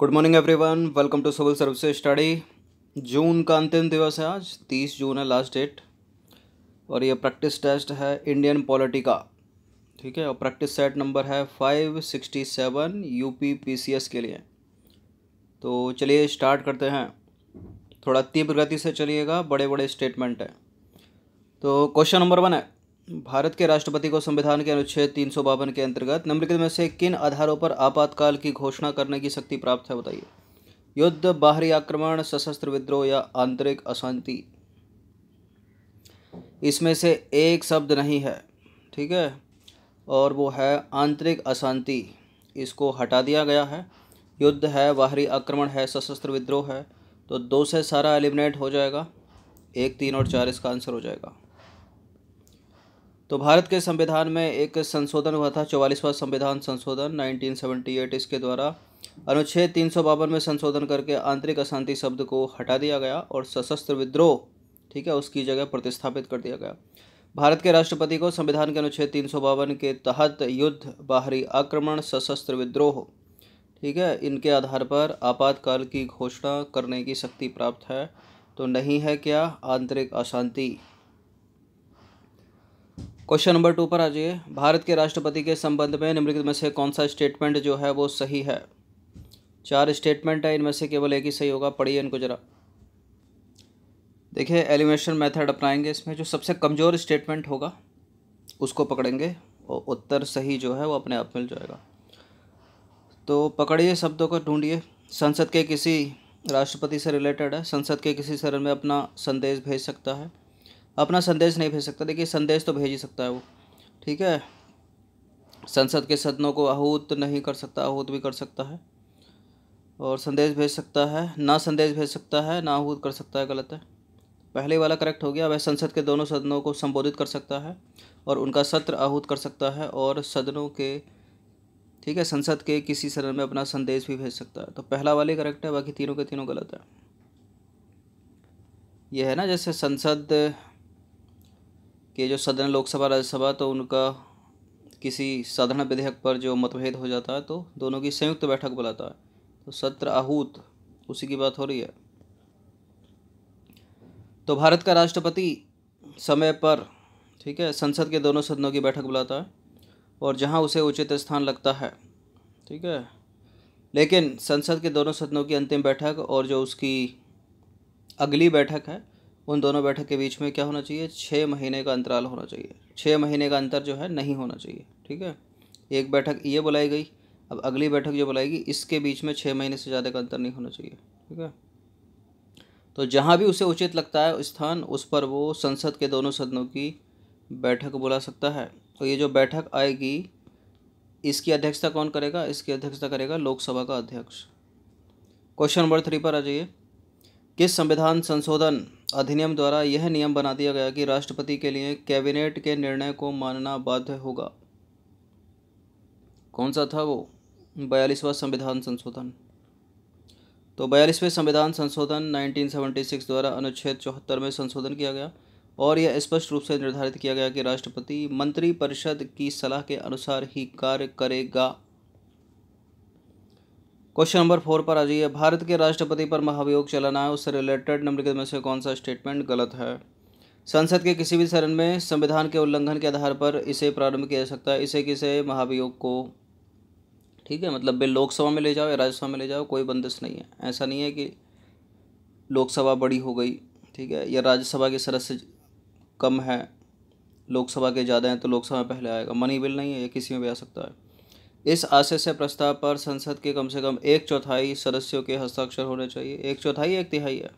good morning everyone welcome to civil service study June का अंतिम दिवस है आज तीस जून है लास्ट डेट और ये प्रैक्टिस टेस्ट है इंडियन पॉलिटी का ठीक है और प्रैक्टिस सेट नंबर है five sixty seven U P P C S के लिए तो चलिए स्टार्ट करते हैं थोड़ा तीव्र गति से चलिएगा बड़े बड़े स्टेटमेंट हैं तो क्वेश्चन नंबर वन है भारत के राष्ट्रपति को संविधान के अनुच्छेद तीन सौ बावन के अंतर्गत निम्नलिखित में से किन आधारों पर आपातकाल की घोषणा करने की शक्ति प्राप्त है बताइए युद्ध बाहरी आक्रमण सशस्त्र विद्रोह या आंतरिक अशांति इसमें से एक शब्द नहीं है ठीक है और वो है आंतरिक अशांति इसको हटा दिया गया है युद्ध है बाहरी आक्रमण है सशस्त्र विद्रोह है तो दो से सारा एलिमिनेट हो जाएगा एक तीन और चार इसका आंसर हो जाएगा तो भारत के संविधान में एक संशोधन हुआ था चौवालीसवां संविधान संशोधन 1978 इसके द्वारा अनुच्छेद तीन सौ बावन में संशोधन करके आंतरिक अशांति शब्द को हटा दिया गया और सशस्त्र विद्रोह ठीक है उसकी जगह प्रतिस्थापित कर दिया गया भारत के राष्ट्रपति को संविधान के अनुच्छेद तीन सौ बावन के तहत युद्ध बाहरी आक्रमण सशस्त्र विद्रोह ठीक है इनके आधार पर आपातकाल की घोषणा करने की शक्ति प्राप्त है तो नहीं है क्या आंतरिक अशांति क्वेश्चन नंबर टू पर आ जाइए भारत के राष्ट्रपति के संबंध में निम्नलिखित में से कौन सा स्टेटमेंट जो है वो सही है चार स्टेटमेंट है इनमें से केवल एक ही सही होगा पढ़िए इनको ज़रा देखिए एलिमिनेशन मेथड अपनाएंगे इसमें जो सबसे कमज़ोर स्टेटमेंट होगा उसको पकड़ेंगे और उत्तर सही जो है वो अपने आप मिल जाएगा तो पकड़िए शब्दों को ढूंढिए संसद के किसी राष्ट्रपति से रिलेटेड है संसद के किसी सदन में अपना संदेश भेज सकता है अपना संदेश नहीं भेज सकता देखिए संदेश तो भेज ही सकता है वो ठीक है संसद के सदनों को आहूत नहीं कर सकता आहूत भी कर सकता है और संदेश भेज सकता है ना संदेश भेज सकता है ना आहूत कर सकता है गलत है पहले वाला करेक्ट हो गया वह संसद के दोनों सदनों को संबोधित कर सकता है और उनका सत्र आहूत कर सकता है और सदनों के ठीक है संसद के किसी सदन में अपना संदेश भी भेज सकता है तो पहला वाले करेक्ट है बाकी तीनों के तीनों गलत है यह है ना जैसे संसद कि जो सदन लोकसभा राज्यसभा तो उनका किसी साधारण विधेयक पर जो मतभेद हो जाता है तो दोनों की संयुक्त तो बैठक बुलाता है तो सत्र आहूत उसी की बात हो रही है तो भारत का राष्ट्रपति समय पर ठीक है संसद के दोनों सदनों की बैठक बुलाता है और जहां उसे उचित स्थान लगता है ठीक है लेकिन संसद के दोनों सदनों की अंतिम बैठक और जो उसकी अगली बैठक है उन दोनों बैठक के बीच में क्या होना चाहिए छः महीने का अंतराल होना चाहिए छः महीने का अंतर जो है नहीं होना चाहिए ठीक है एक बैठक ये बुलाई गई अब अगली बैठक जो बुलाएगी इसके बीच में छः महीने से ज़्यादा का अंतर नहीं होना चाहिए ठीक है तो जहाँ भी उसे उचित लगता है स्थान उस पर वो संसद के दोनों सदनों की बैठक बुला सकता है तो ये जो बैठक आएगी इसकी अध्यक्षता कौन करेगा इसकी अध्यक्षता करेगा लोकसभा का अध्यक्ष क्वेश्चन नंबर थ्री पर आ जाइए किस संविधान संशोधन अधिनियम द्वारा यह नियम बना दिया गया कि राष्ट्रपति के लिए कैबिनेट के निर्णय को मानना बाध्य होगा कौन सा था वो बयालीसवा संविधान संशोधन तो बयालीसवें संविधान संशोधन 1976 द्वारा अनुच्छेद चौहत्तर में संशोधन किया गया और यह स्पष्ट रूप से निर्धारित किया गया कि राष्ट्रपति मंत्रिपरिषद की सलाह के अनुसार ही कार्य करेगा क्वेश्चन नंबर फोर पर आ जाइए भारत के राष्ट्रपति पर महाभियोग चलाना है उससे रिलेटेड निम्नलिखित में से कौन सा स्टेटमेंट गलत है संसद के किसी भी चरण में संविधान के उल्लंघन के आधार पर इसे प्रारंभ किया जा सकता है इसे किसे महाभियोग को ठीक है मतलब बिल लोकसभा में ले जाओ या राज्यसभा में ले जाओ कोई बंदिश नहीं है ऐसा नहीं है कि लोकसभा बड़ी हो गई ठीक है या राज्यसभा की सदस्य कम है लोकसभा के ज़्यादा हैं तो लोकसभा पहले आएगा मनी बिल नहीं है ये किसी में भी आ सकता है इस आशय से प्रस्ताव पर संसद के कम से कम एक चौथाई सदस्यों के हस्ताक्षर होने चाहिए एक चौथाई एक तिहाई है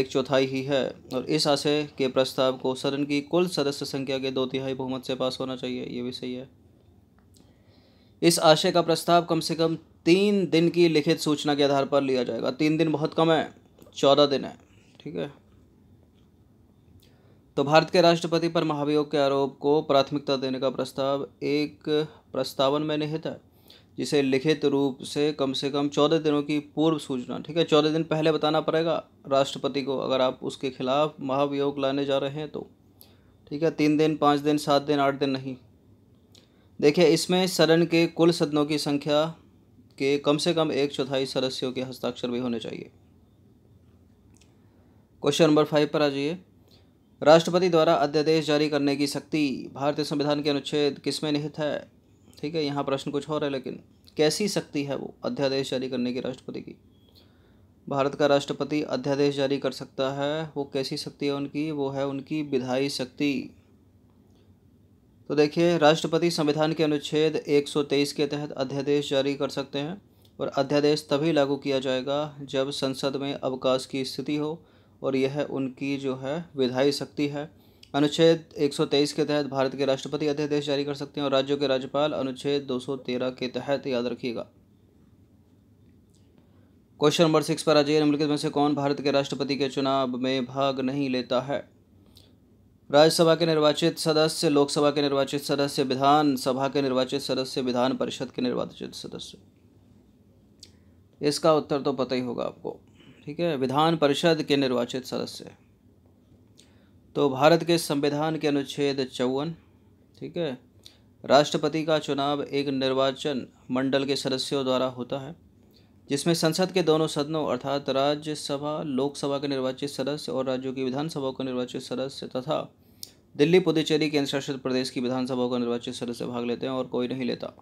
एक चौथाई ही है और इस आशय के प्रस्ताव को सदन की कुल सदस्य संख्या के दो तिहाई बहुमत से पास होना चाहिए ये भी सही है इस आशय का प्रस्ताव कम से कम तीन दिन की लिखित सूचना के आधार पर लिया जाएगा तीन दिन बहुत कम है चौदह दिन है ठीक है तो भारत के राष्ट्रपति पर महाभियोग के आरोप को प्राथमिकता देने का प्रस्ताव एक प्रस्तावन में निहित है जिसे लिखित रूप से कम से कम चौदह दिनों की पूर्व सूचना ठीक है चौदह दिन पहले बताना पड़ेगा राष्ट्रपति को अगर आप उसके खिलाफ महाभियोग लाने जा रहे हैं तो ठीक है तीन दिन पाँच दिन सात दिन आठ दिन नहीं देखिए इसमें सदन के कुल सदनों की संख्या के कम से कम एक चौथाई सदस्यों के हस्ताक्षर भी होने चाहिए क्वेश्चन नंबर फाइव पर आ जाइए राष्ट्रपति द्वारा अध्यादेश जारी करने की शक्ति भारतीय संविधान के अनुच्छेद किसमें निहित है ठीक है यहाँ प्रश्न कुछ और है लेकिन कैसी शक्ति है वो अध्यादेश जारी करने की राष्ट्रपति की भारत का राष्ट्रपति अध्यादेश जारी कर सकता है वो कैसी शक्ति है उनकी वो है उनकी विधायी शक्ति तो देखिए राष्ट्रपति संविधान के अनुच्छेद 123 के तहत अध्यादेश जारी कर सकते हैं और अध्यादेश तभी लागू किया जाएगा जब संसद में अवकाश की स्थिति हो और यह उनकी जो है विधायी शक्ति है अनुच्छेद 123 के तहत भारत के राष्ट्रपति अध्यादेश जारी कर सकते हैं और राज्यों के राज्यपाल अनुच्छेद 213 के तहत याद रखिएगा क्वेश्चन नंबर सिक्स पर अजय निम्नलिखित में से कौन भारत के राष्ट्रपति के चुनाव में भाग नहीं लेता है राज्यसभा के निर्वाचित सदस्य लोकसभा के निर्वाचित सदस्य विधानसभा के निर्वाचित सदस्य विधान परिषद के निर्वाचित सदस्य इसका उत्तर तो पता ही होगा आपको ठीक है विधान परिषद के निर्वाचित सदस्य तो भारत के संविधान के अनुच्छेद चौवन ठीक है राष्ट्रपति का चुनाव एक निर्वाचन मंडल के सदस्यों द्वारा होता है जिसमें संसद के दोनों सदनों अर्थात राज्यसभा लोकसभा के निर्वाचित सदस्य और राज्यों की विधानसभाओं के निर्वाचित सदस्य तथा दिल्ली पुदुचेरी केंद्र शासित प्रदेश की विधानसभाओं का निर्वाचित सदस्य भाग लेते हैं और कोई नहीं लेता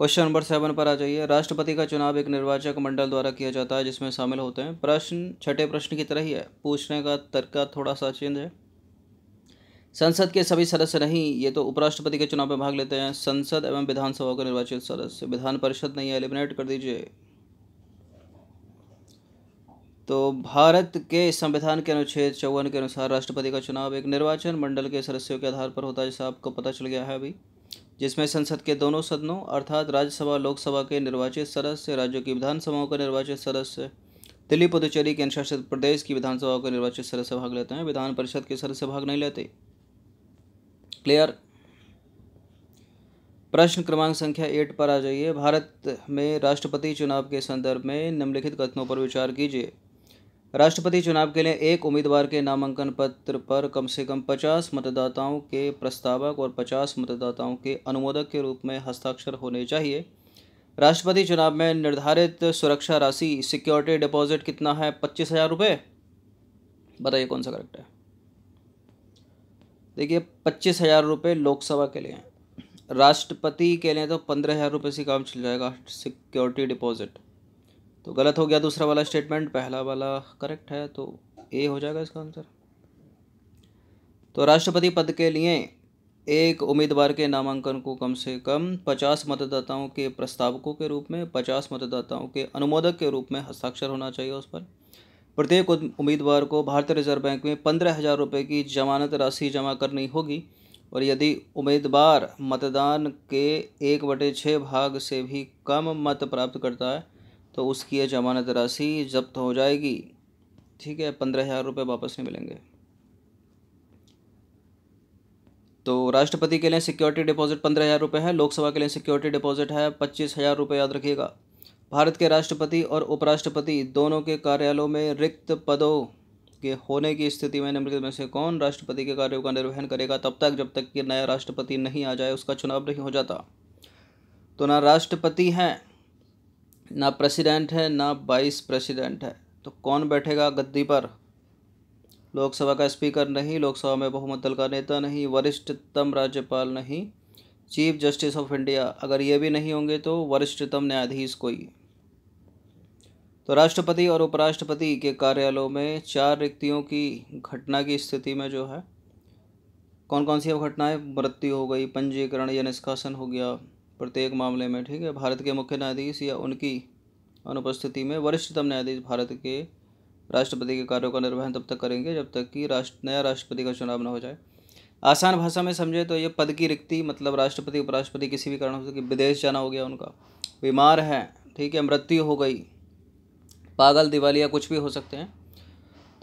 क्वेश्चन नंबर सेवन पर आ जाइए राष्ट्रपति का चुनाव एक निर्वाचक मंडल द्वारा किया जाता है जिसमें शामिल होते हैं प्रश्न छठे प्रश्न की तरह ही है पूछने का तर्क थोड़ा सा चेंज है संसद के सभी सदस्य नहीं ये तो उपराष्ट्रपति के चुनाव में भाग लेते हैं संसद एवं विधानसभा के निर्वाचित सदस्य विधान परिषद नहीं है एलिमिनेट कर दीजिए तो भारत के संविधान के अनुच्छेद चौवन के अनुसार राष्ट्रपति का चुनाव एक निर्वाचन मंडल के सदस्यों के आधार पर होता है जैसा आपको पता चल गया है अभी जिसमें संसद के दोनों सदनों अर्थात राज्यसभा लोकसभा के निर्वाचित सदस्य राज्यों की विधानसभाओं के निर्वाचित सदस्य दिल्ली पुदुचेरी के अनुशासित प्रदेश की विधानसभाओं के निर्वाचित सदस्य भाग लेते हैं विधान परिषद के सदस्य भाग नहीं लेते क्लियर प्रश्न क्रमांक संख्या एट पर आ जाइए भारत में राष्ट्रपति चुनाव के संदर्भ में निम्नलिखित कथनों पर विचार कीजिए राष्ट्रपति चुनाव के लिए एक उम्मीदवार के नामांकन पत्र पर कम से कम पचास मतदाताओं के प्रस्तावक और पचास मतदाताओं के अनुमोदक के रूप में हस्ताक्षर होने चाहिए राष्ट्रपति चुनाव में निर्धारित सुरक्षा राशि सिक्योरिटी डिपॉजिट कितना है पच्चीस हज़ार रुपये बताइए कौन सा करेक्ट है देखिए पच्चीस हज़ार रुपये लोकसभा के लिए राष्ट्रपति के लिए तो पंद्रह हज़ार रुपये से काम चल जाएगा सिक्योरिटी डिपॉजिट तो गलत हो गया दूसरा वाला स्टेटमेंट पहला वाला करेक्ट है तो ए हो जाएगा इसका आंसर तो राष्ट्रपति पद के लिए एक उम्मीदवार के नामांकन को कम से कम पचास मतदाताओं के प्रस्तावकों के रूप में पचास मतदाताओं के अनुमोदक के रूप में हस्ताक्षर होना चाहिए उस पर प्रत्येक उम्मीदवार को भारतीय रिजर्व बैंक में पंद्रह हज़ार रुपये की जमानत राशि जमा करनी होगी और यदि उम्मीदवार मतदान के एक बटे छः भाग से भी कम मत प्राप्त करता है तो उसकी यह जमानत राशि जब्त हो जाएगी ठीक है पंद्रह हज़ार रुपये वापस नहीं मिलेंगे तो राष्ट्रपति के लिए सिक्योरिटी डिपॉजिट पंद्रह हज़ार रुपये है लोकसभा के लिए सिक्योरिटी डिपॉजिट है पच्चीस हज़ार रुपये याद रखिएगा भारत के राष्ट्रपति और उपराष्ट्रपति दोनों के कार्यालयों में रिक्त पदों के होने की स्थिति में निम्नलिखित में से कौन राष्ट्रपति के कार्यों का निर्वहन करेगा तब तक जब तक कि नया राष्ट्रपति नहीं आ जाए उसका चुनाव नहीं हो जाता तो ना राष्ट्रपति हैं ना प्रेसिडेंट है ना वाइस प्रेसिडेंट है तो कौन बैठेगा गद्दी पर लोकसभा का स्पीकर नहीं लोकसभा में बहुमत दल का नेता नहीं वरिष्ठतम राज्यपाल नहीं चीफ जस्टिस ऑफ इंडिया अगर ये भी नहीं होंगे तो वरिष्ठतम न्यायाधीश कोई तो राष्ट्रपति और उपराष्ट्रपति के कार्यालयों में चार रिक्तियों की घटना की स्थिति में जो है कौन कौन सी अब घटनाएं मृत्यु हो गई पंजीकरण या निष्कासन हो गया प्रत्येक मामले में ठीक है भारत के मुख्य न्यायाधीश या उनकी अनुपस्थिति में वरिष्ठतम न्यायाधीश भारत के राष्ट्रपति के कार्यों का निर्वहन तब तक करेंगे जब तक कि राष्ट्र नया राष्ट्रपति का चुनाव न हो जाए आसान भाषा में समझे तो ये पद की रिक्ति मतलब राष्ट्रपति उपराष्ट्रपति किसी भी कारण हो सके विदेश जाना हो गया उनका बीमार है ठीक है मृत्यु हो गई पागल दिवालिया कुछ भी हो सकते हैं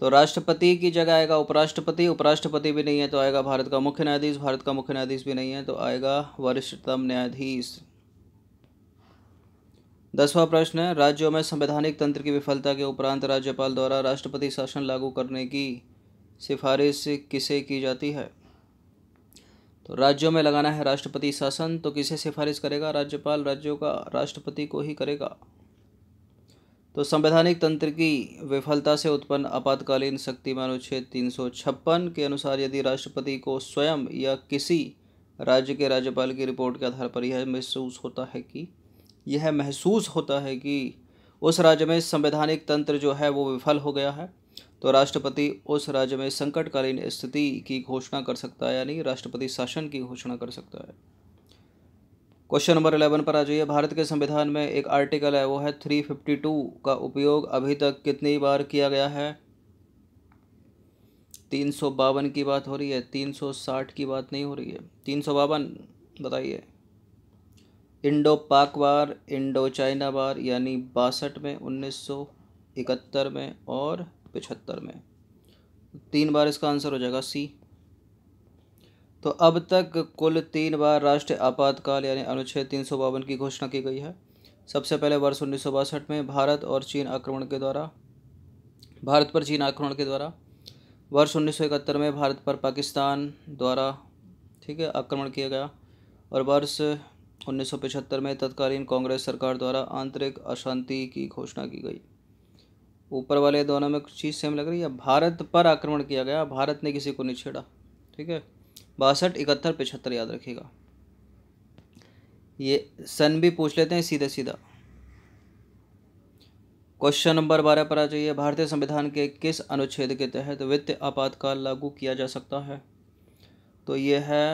तो राष्ट्रपति की जगह आएगा उपराष्ट्रपति उपराष्ट्रपति भी नहीं है तो आएगा भारत का मुख्य न्यायाधीश भारत का मुख्य न्यायाधीश भी नहीं है तो आएगा वरिष्ठतम न्यायाधीश दसवां प्रश्न है राज्यों में संवैधानिक तंत्र की विफलता के उपरांत राज्यपाल द्वारा राष्ट्रपति शासन लागू करने की सिफारिश किसे की जाती है तो राज्यों में लगाना है राष्ट्रपति शासन तो किसे सिफारिश करेगा राज्यपाल राज्यों का राष्ट्रपति को ही करेगा तो संवैधानिक तंत्र की विफलता से उत्पन्न आपातकालीन में अनुच्छेद तीन सौ छप्पन के अनुसार यदि राष्ट्रपति को स्वयं या किसी राज्य के राज्यपाल की रिपोर्ट के आधार पर यह महसूस होता है कि यह महसूस होता है कि उस राज्य में संवैधानिक तंत्र जो है वो विफल हो गया है तो राष्ट्रपति उस राज्य में संकटकालीन स्थिति की घोषणा कर सकता है यानी राष्ट्रपति शासन की घोषणा कर सकता है क्वेश्चन नंबर इलेवन पर आ जाइए भारत के संविधान में एक आर्टिकल है वो है थ्री फिफ्टी टू का उपयोग अभी तक कितनी बार किया गया है तीन सौ बावन की बात हो रही है तीन सौ साठ की बात नहीं हो रही है तीन सौ बावन बताइए इंडो पाक वार इंडो चाइना वार यानी बासठ में उन्नीस सौ इकहत्तर में और पचहत्तर में तीन बार इसका आंसर हो जाएगा सी तो अब तक कुल तीन बार राष्ट्रीय आपातकाल यानी अनुच्छेद तीन सौ बावन की घोषणा की गई है सबसे पहले वर्ष उन्नीस सौ बासठ में भारत और चीन आक्रमण के द्वारा भारत पर चीन आक्रमण के द्वारा वर्ष उन्नीस सौ इकहत्तर में भारत पर पाकिस्तान द्वारा ठीक है आक्रमण किया गया और वर्ष उन्नीस सौ पिछहत्तर में तत्कालीन कांग्रेस सरकार द्वारा आंतरिक अशांति की घोषणा की गई ऊपर वाले दोनों में कुछ चीज़ सेम लग रही है भारत पर आक्रमण किया गया भारत ने किसी को नहीं छेड़ा ठीक है बासठ इकहत्तर पचहत्तर याद रखिएगा ये सन भी पूछ लेते हैं सीधे सीधा क्वेश्चन नंबर बारह पर आ जाइए भारतीय संविधान के किस अनुच्छेद के तहत वित्त आपातकाल लागू किया जा सकता है तो ये है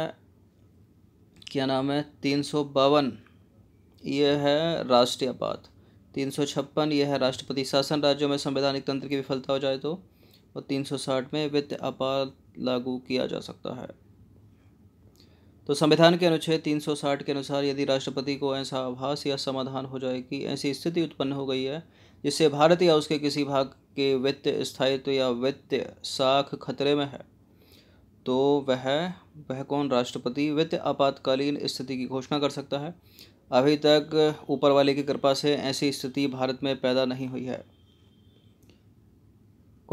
क्या नाम है तीन सौ बावन ये है राष्ट्रीय आपात तीन सौ छप्पन यह है राष्ट्रपति शासन राज्यों में संवैधानिक तंत्र की विफलता हो जाए तो और तीन सौ साठ में वित्त आपात लागू किया जा सकता है तो संविधान के अनुच्छेद 360 के अनुसार यदि राष्ट्रपति को ऐसा आभास या समाधान हो जाए कि ऐसी स्थिति उत्पन्न हो गई है जिससे भारत या उसके किसी भाग के वित्त स्थायित्व या वित्त साख खतरे में है तो वह वह कौन राष्ट्रपति वित्त आपातकालीन स्थिति की घोषणा कर सकता है अभी तक ऊपर वाले की कृपा से ऐसी स्थिति भारत में पैदा नहीं हुई है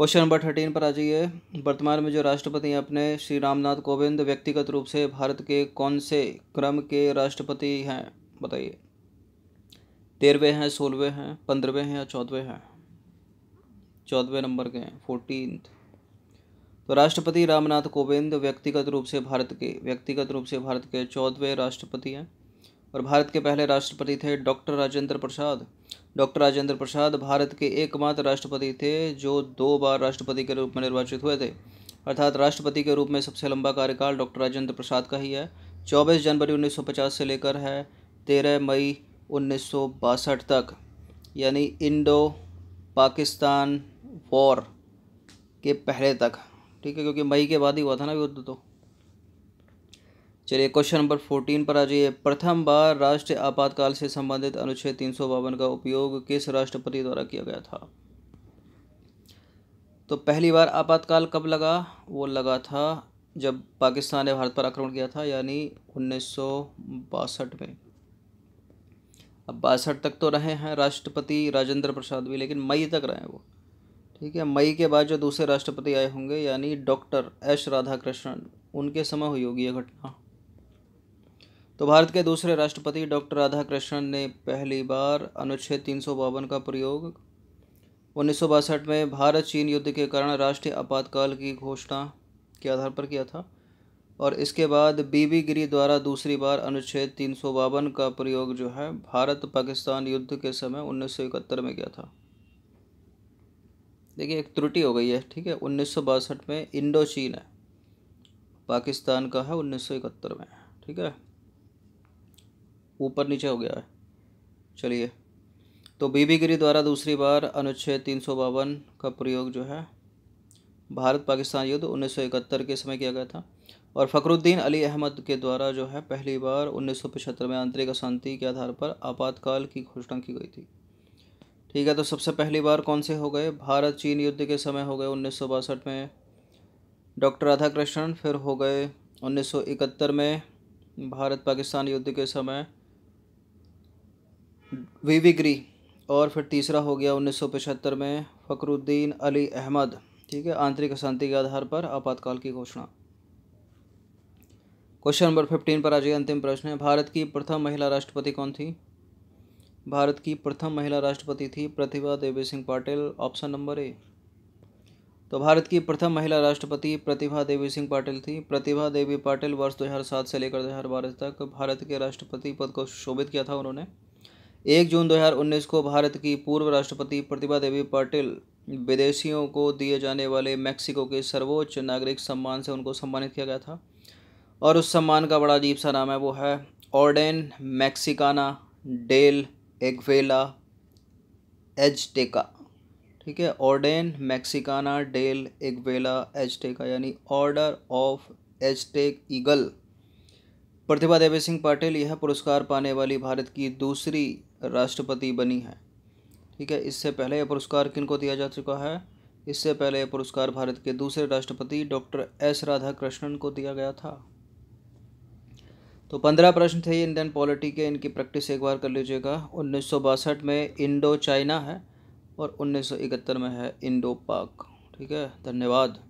क्वेश्चन नंबर थर्टीन पर आ जाइए वर्तमान में जो राष्ट्रपति हैं अपने श्री रामनाथ कोविंद व्यक्तिगत रूप से भारत के कौन से क्रम के राष्ट्रपति हैं बताइए तेरहवें हैं सोलहवें हैं पंद्रहवें हैं या चौदहवें हैं चौदहवें नंबर के हैं फोर्टीन तो राष्ट्रपति रामनाथ कोविंद व्यक्तिगत रूप से भारत के व्यक्तिगत रूप से भारत के चौदहवें राष्ट्रपति हैं और भारत के पहले राष्ट्रपति थे डॉक्टर राजेंद्र प्रसाद डॉक्टर राजेंद्र प्रसाद भारत के एकमात्र राष्ट्रपति थे जो दो बार राष्ट्रपति के रूप में निर्वाचित हुए थे अर्थात राष्ट्रपति के रूप में सबसे लंबा कार्यकाल डॉक्टर राजेंद्र प्रसाद का ही है 24 जनवरी 1950 से लेकर है 13 मई उन्नीस तक यानी इंडो पाकिस्तान वॉर के पहले तक ठीक है क्योंकि मई के बाद ही हुआ था ना युद्ध तो चलिए क्वेश्चन नंबर फोर्टीन पर आ जाइए प्रथम बार राष्ट्रीय आपातकाल से संबंधित अनुच्छेद तीन सौ बावन का उपयोग किस राष्ट्रपति द्वारा किया गया था तो पहली बार आपातकाल कब लगा वो लगा था जब पाकिस्तान ने भारत पर आक्रमण किया था यानी उन्नीस में अब बासठ तक तो रहे हैं राष्ट्रपति राजेंद्र प्रसाद भी लेकिन मई तक रहे हैं वो ठीक है मई के बाद जो दूसरे राष्ट्रपति आए होंगे यानी डॉक्टर एस राधाकृष्णन उनके समय हुई होगी ये घटना तो भारत के दूसरे राष्ट्रपति डॉक्टर राधा कृष्णन ने पहली बार अनुच्छेद तीन का प्रयोग उन्नीस में भारत चीन युद्ध के कारण राष्ट्रीय आपातकाल की घोषणा के आधार पर किया था और इसके बाद बीबी गिरी द्वारा दूसरी बार अनुच्छेद तीन का प्रयोग जो है भारत पाकिस्तान युद्ध के समय उन्नीस में किया था देखिए एक त्रुटि हो गई है ठीक है उन्नीस में इंडो चीन है पाकिस्तान का है उन्नीस में ठीक है ऊपर नीचे हो गया है चलिए तो बीबी गिरी द्वारा दूसरी बार अनुच्छेद तीन का प्रयोग जो है भारत पाकिस्तान युद्ध 1971 के समय किया गया था और फ़खरुद्दीन अली अहमद के द्वारा जो है पहली बार 1975 में आंतरिक अशांति के आधार पर आपातकाल की घोषणा की गई थी ठीक है तो सबसे पहली बार कौन से हो गए भारत चीन युद्ध के समय हो गए उन्नीस में डॉक्टर राधाकृष्णन फिर हो गए इकहत्तर में भारत पाकिस्तान युद्ध के समय ग्री और फिर तीसरा हो गया उन्नीस में फ़करुद्दीन अली अहमद ठीक है आंतरिक अशांति के आधार पर आपातकाल की घोषणा क्वेश्चन नंबर फिफ्टीन पर आ जाइए अंतिम प्रश्न है भारत की प्रथम महिला राष्ट्रपति कौन थी भारत की प्रथम महिला राष्ट्रपति थी Pratibha Devi Singh Patil option number A तो भारत की प्रथम महिला राष्ट्रपति प्रतिभा देवी सिंह पाटिल थी प्रतिभा देवी पाटिल वर्ष 2007 से लेकर 2012 तक भारत के राष्ट्रपति पद को शोभित किया था उन्होंने एक जून 2019 को भारत की पूर्व राष्ट्रपति प्रतिभा देवी पाटिल विदेशियों को दिए जाने वाले मैक्सिको के सर्वोच्च नागरिक सम्मान से उनको सम्मानित किया गया था और उस सम्मान का बड़ा अजीब सा नाम है वो है Orden Mexicana del Aguila Azteca ठीक है Orden Mexicana del Aguila Azteca यानी order of Aztec eagle Pratibha Devi Singh Patil यह पुरस्कार पाने वाली भारत की दूसरी राष्ट्रपति बनी है ठीक है इससे पहले यह पुरस्कार किन को दिया जा चुका है इससे पहले यह पुरस्कार भारत के दूसरे राष्ट्रपति डॉक्टर एस राधा कृष्णन को दिया गया था तो पंद्रह प्रश्न थे इंडियन पॉलिटी के इनकी प्रैक्टिस एक बार कर लीजिएगा उन्नीस में इंडो चाइना है और उन्नीस में है इंडो पाक ठीक है धन्यवाद